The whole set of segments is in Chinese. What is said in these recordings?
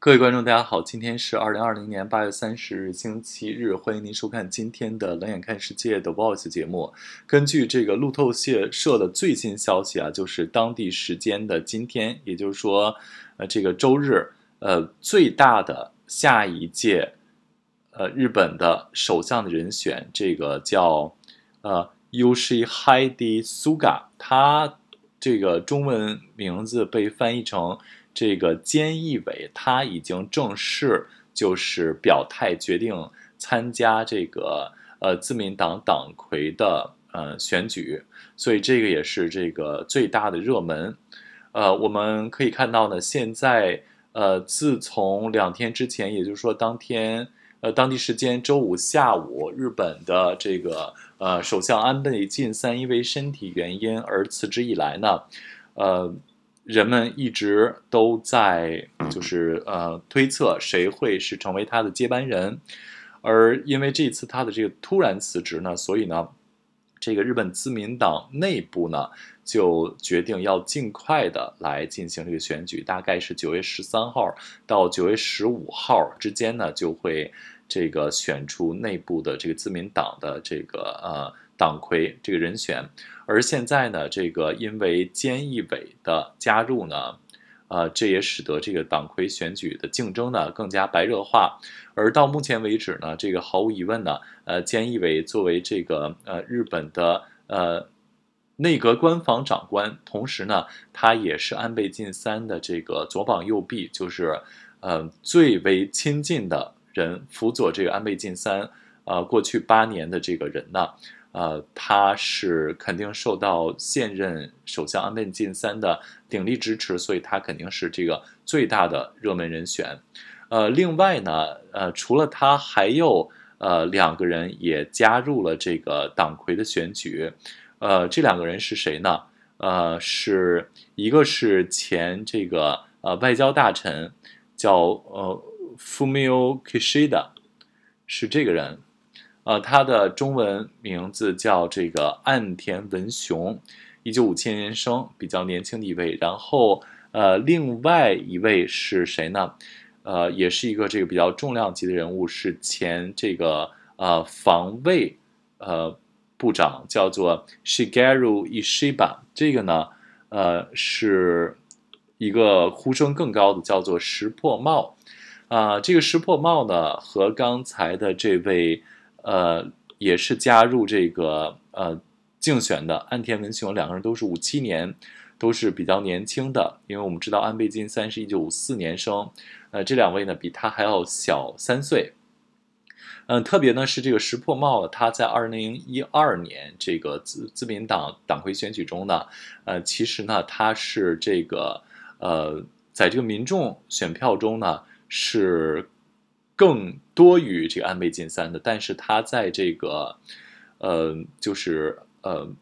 各位观众，大家好，今天是二零二零年八月三十日，星期日，欢迎您收看今天的《冷眼看世界》的 BOSS 节目。根据这个路透社的最新消息啊，就是当地时间的今天，也就是说，呃，这个周日，呃，最大的下一届，呃，日本的首相的人选，这个叫呃 Yoshihide Suga，他这个中文名字被翻译成。这个菅义伟他已经正式就是表态决定参加这个呃自民党党魁的呃选举，所以这个也是这个最大的热门。呃，我们可以看到呢，现在呃自从两天之前，也就是说当天呃当地时间周五下午，日本的这个呃首相安倍晋三因为身体原因而辞职以来呢，呃。人们一直都在，就是呃推测谁会是成为他的接班人，而因为这次他的这个突然辞职呢，所以呢，这个日本自民党内部呢就决定要尽快的来进行这个选举，大概是九月十三号到九月十五号之间呢就会这个选出内部的这个自民党的这个呃。党魁这个人选，而现在呢，这个因为菅义伟的加入呢，呃，这也使得这个党魁选举的竞争呢更加白热化。而到目前为止呢，这个毫无疑问呢，呃，菅义伟作为这个呃日本的呃内阁官房长官，同时呢，他也是安倍晋三的这个左膀右臂，就是呃最为亲近的人，辅佐这个安倍晋三呃，过去八年的这个人呢。呃，他是肯定受到现任首相安倍晋三的鼎力支持，所以他肯定是这个最大的热门人选。呃，另外呢，呃，除了他还有呃两个人也加入了这个党魁的选举。呃，这两个人是谁呢？呃，是一个是前这个呃外交大臣，叫呃 Fumio Kishida，是这个人。呃，他的中文名字叫这个岸田文雄，一九五七年生，比较年轻的一位。然后，呃，另外一位是谁呢？呃，也是一个这个比较重量级的人物，是前这个呃防卫呃部长，叫做 Shigeru Ishiba。这个呢，呃，是一个呼声更高的，叫做石破茂。啊，这个石破茂呢，和刚才的这位。呃，也是加入这个呃竞选的岸田文雄，两个人都是五七年，都是比较年轻的。因为我们知道安倍晋三是一九五四年生，呃，这两位呢比他还要小三岁。嗯，特别呢是这个石破茂，他在二零一二年这个自自民党党魁选举中呢，呃，其实呢他是这个呃，在这个民众选票中呢是。更多于这个安倍晋三的，但是他在这个，呃，就是呃，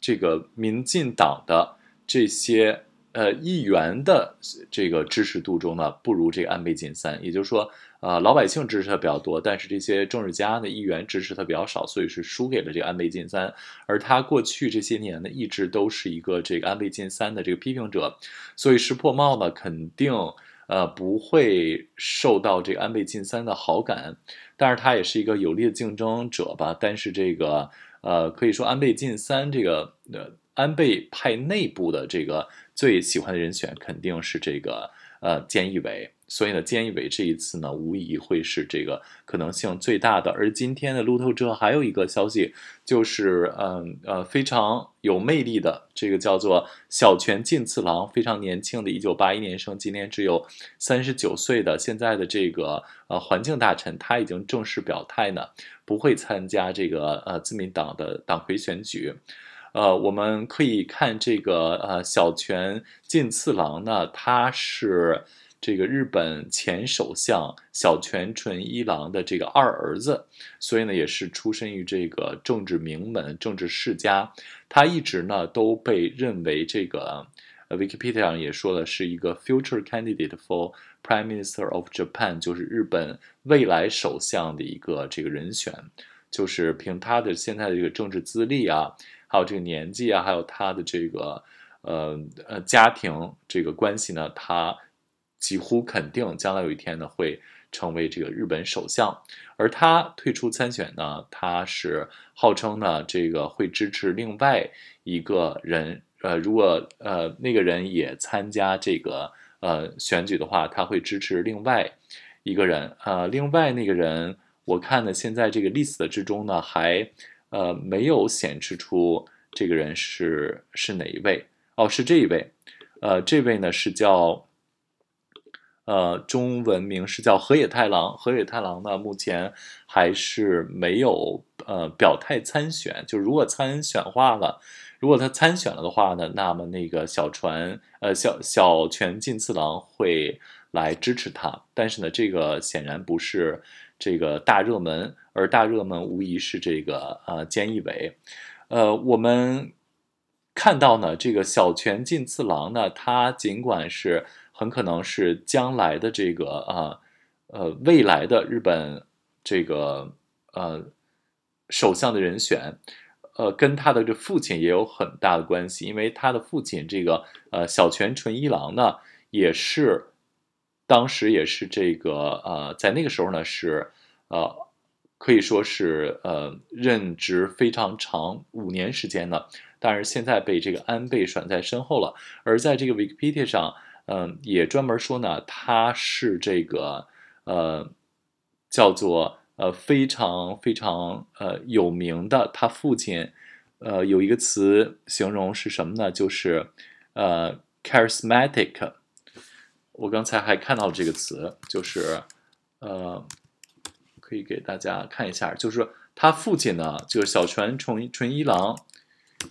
这个民进党的这些呃议员的这个支持度中呢，不如这个安倍晋三。也就是说，呃，老百姓支持他比较多，但是这些政治家呢，议员支持他比较少，所以是输给了这个安倍晋三。而他过去这些年呢，一直都是一个这个安倍晋三的这个批评者，所以石破茂呢，肯定。呃，不会受到这个安倍晋三的好感，但是他也是一个有力的竞争者吧。但是这个呃，可以说安倍晋三这个呃安倍派内部的这个最喜欢的人选肯定是这个呃菅义伟。所以呢，菅义伟这一次呢，无疑会是这个可能性最大的。而今天的路透社还有一个消息，就是，嗯，呃，非常有魅力的这个叫做小泉进次郎，非常年轻的，一九八一年生，今年只有三十九岁的现在的这个呃环境大臣，他已经正式表态呢，不会参加这个呃自民党的党魁选举。呃，我们可以看这个呃小泉进次郎呢，他是。这个日本前首相小泉纯一郎的这个二儿子，所以呢，也是出身于这个政治名门、政治世家。他一直呢都被认为，这个 w i i k p e d i a 上也说了，是一个 future candidate for prime minister of Japan，就是日本未来首相的一个这个人选。就是凭他的现在的这个政治资历啊，还有这个年纪啊，还有他的这个呃呃家庭这个关系呢，他。几乎肯定，将来有一天呢，会成为这个日本首相。而他退出参选呢，他是号称呢，这个会支持另外一个人。呃，如果呃那个人也参加这个呃选举的话，他会支持另外一个人。啊，另外那个人，我看呢，现在这个 list 之中呢，还呃没有显示出这个人是是哪一位哦，是这一位。呃，这位呢是叫。呃，中文名是叫河野太郎。河野太郎呢，目前还是没有呃表态参选。就如果参选话了，如果他参选了的话呢，那么那个小船呃小小泉进次郎会来支持他。但是呢，这个显然不是这个大热门，而大热门无疑是这个呃菅义伟。呃，我们看到呢，这个小泉进次郎呢，他尽管是。很可能是将来的这个啊，呃，未来的日本这个呃首相的人选，呃，跟他的这父亲也有很大的关系，因为他的父亲这个呃小泉纯一郎呢，也是当时也是这个呃在那个时候呢是呃可以说是呃任职非常长五年时间的，但是现在被这个安倍甩在身后了，而在这个 Wikipedia 上。嗯，也专门说呢，他是这个呃，叫做呃非常非常呃有名的。他父亲呃有一个词形容是什么呢？就是呃 charismatic。我刚才还看到这个词，就是呃，可以给大家看一下，就是他父亲呢，就是小泉纯纯一郎，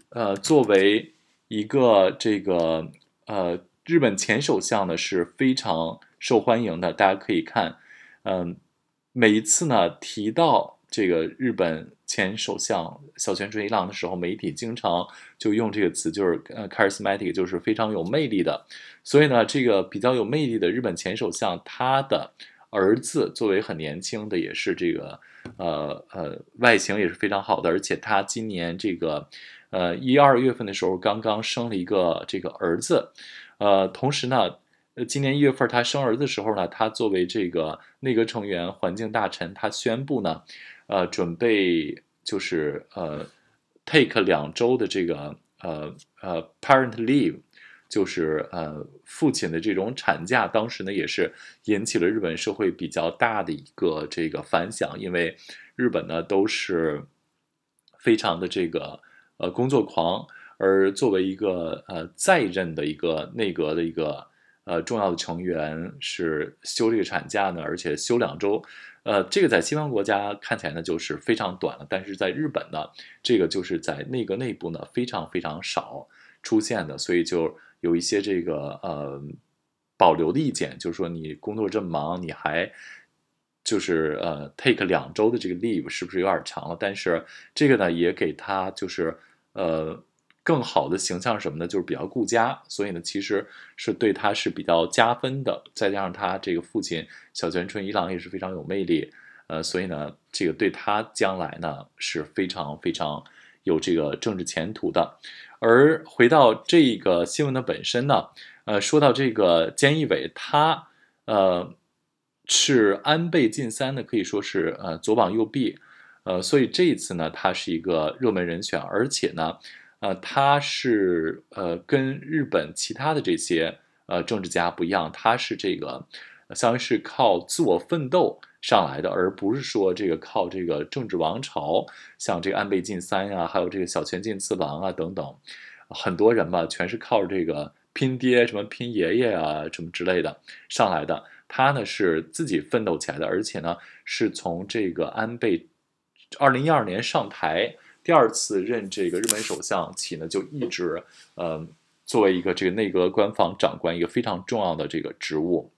呃，作为一个这个呃。日本前首相呢是非常受欢迎的，大家可以看，嗯，每一次呢提到这个日本前首相小泉纯一郎的时候，媒体经常就用这个词，就是呃，charismatic，就是非常有魅力的。所以呢，这个比较有魅力的日本前首相他的儿子，作为很年轻的，也是这个呃呃外形也是非常好的，而且他今年这个呃一二月份的时候刚刚生了一个这个儿子。呃，同时呢，今年一月份他生儿子的时候呢，他作为这个内阁成员、环境大臣，他宣布呢，呃，准备就是呃，take 两周的这个呃呃 parent leave，就是呃父亲的这种产假，当时呢也是引起了日本社会比较大的一个这个反响，因为日本呢都是非常的这个呃工作狂。而作为一个呃在任的一个内阁的一个呃重要的成员，是休这个产假呢，而且休两周，呃，这个在西方国家看起来呢就是非常短了，但是在日本呢，这个就是在内阁内部呢非常非常少出现的，所以就有一些这个呃保留的意见，就是说你工作这么忙，你还就是呃 take 两周的这个 leave 是不是有点长了？但是这个呢也给他就是呃。更好的形象什么的，就是比较顾家，所以呢，其实是对他是比较加分的。再加上他这个父亲小泉纯一郎也是非常有魅力，呃，所以呢，这个对他将来呢是非常非常有这个政治前途的。而回到这个新闻的本身呢，呃，说到这个菅义伟，他呃是安倍晋三呢可以说是呃左膀右臂，呃，所以这一次呢，他是一个热门人选，而且呢。呃，他是呃，跟日本其他的这些呃政治家不一样，他是这个，相当于是靠自我奋斗上来的，而不是说这个靠这个政治王朝，像这个安倍晋三呀，还有这个小泉进次郎啊等等，很多人嘛，全是靠这个拼爹，什么拼爷爷啊，什么之类的上来的。他呢是自己奋斗起来的，而且呢是从这个安倍二零一二年上台。第二次任这个日本首相起呢，就一直呃作为一个这个内阁官房长官一个非常重要的这个职务，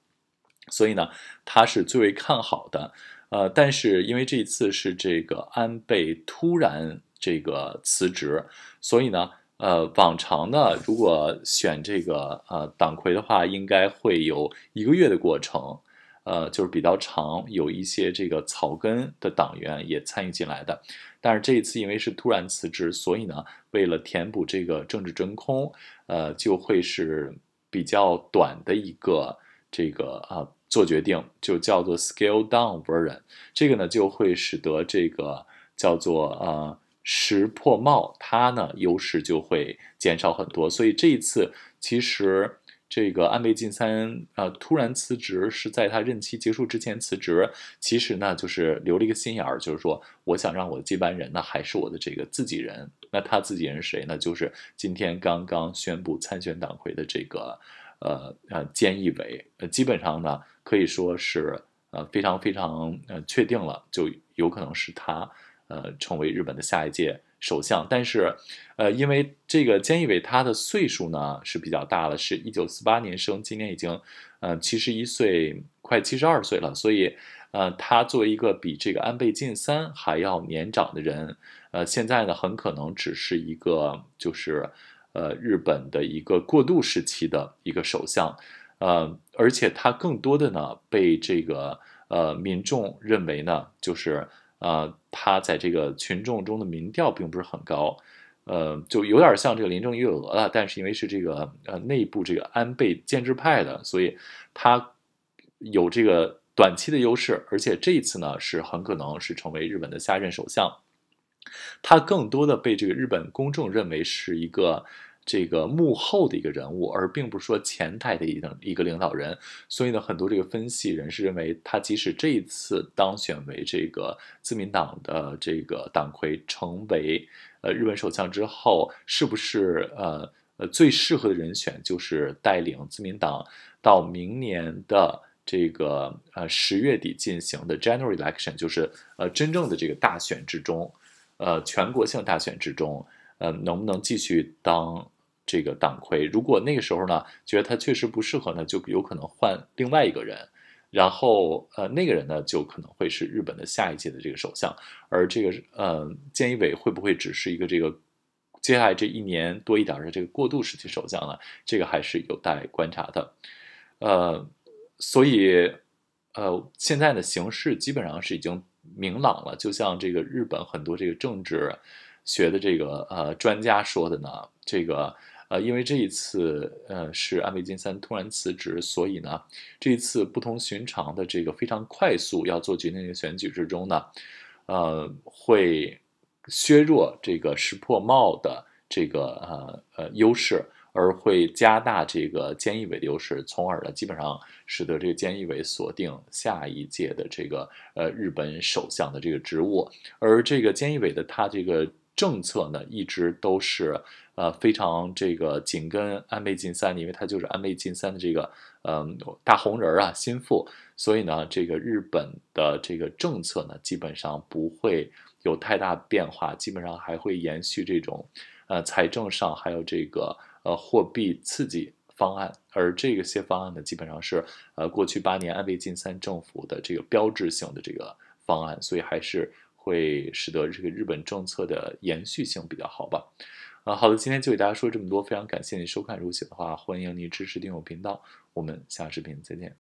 所以呢他是最为看好的，呃，但是因为这一次是这个安倍突然这个辞职，所以呢呃往常呢，如果选这个呃党魁的话，应该会有一个月的过程。呃，就是比较长，有一些这个草根的党员也参与进来的。但是这一次因为是突然辞职，所以呢，为了填补这个政治真空，呃，就会是比较短的一个这个啊做决定，就叫做 scale down version。这个呢，就会使得这个叫做呃石破茂他呢优势就会减少很多。所以这一次其实。这个安倍晋三啊，突然辞职是在他任期结束之前辞职，其实呢就是留了一个心眼儿，就是说我想让我的接班人呢还是我的这个自己人。那他自己人是谁呢？就是今天刚刚宣布参选党魁的这个，呃，呃菅义伟，呃，基本上呢可以说是呃非常非常呃确定了，就有可能是他。呃，成为日本的下一届首相，但是，呃，因为这个菅义伟他的岁数呢是比较大了，是一九四八年生，今年已经，呃七十一岁，快七十二岁了，所以，呃，他作为一个比这个安倍晋三还要年长的人，呃，现在呢很可能只是一个就是，呃，日本的一个过渡时期的一个首相，呃，而且他更多的呢被这个呃民众认为呢就是。啊，他在这个群众中的民调并不是很高，呃，就有点像这个林郑月娥了。但是因为是这个呃内部这个安倍建制派的，所以他有这个短期的优势，而且这一次呢是很可能是成为日本的下任首相，他更多的被这个日本公众认为是一个。这个幕后的一个人物，而并不是说前台的一等一个领导人。所以呢，很多这个分析人士认为，他即使这一次当选为这个自民党的这个党魁，成为呃日本首相之后，是不是呃呃最适合的人选，就是带领自民党到明年的这个呃十月底进行的 general election，就是呃真正的这个大选之中，呃全国性大选之中，呃能不能继续当？这个党魁，如果那个时候呢，觉得他确实不适合呢，就有可能换另外一个人。然后，呃，那个人呢，就可能会是日本的下一届的这个首相。而这个，呃，菅义伟会不会只是一个这个接下来这一年多一点的这个过渡时期首相呢？这个还是有待观察的。呃，所以，呃，现在的形势基本上是已经明朗了。就像这个日本很多这个政治学的这个呃专家说的呢，这个。呃，因为这一次，呃，是安倍晋三突然辞职，所以呢，这一次不同寻常的这个非常快速要做决定的选举之中呢，呃，会削弱这个石破茂的这个呃呃优势，而会加大这个菅义伟的优势，从而呢，基本上使得这个菅义伟锁定下一届的这个呃日本首相的这个职务，而这个菅义伟的他这个。政策呢，一直都是呃非常这个紧跟安倍晋三的，因为他就是安倍晋三的这个嗯大红人啊心腹，所以呢，这个日本的这个政策呢，基本上不会有太大变化，基本上还会延续这种呃财政上还有这个呃货币刺激方案，而这个些方案呢，基本上是呃过去八年安倍晋三政府的这个标志性的这个方案，所以还是。会使得这个日本政策的延续性比较好吧？啊，好的，今天就给大家说这么多，非常感谢您收看。如果喜欢的话，欢迎您支持订阅频道，我们下视频再见。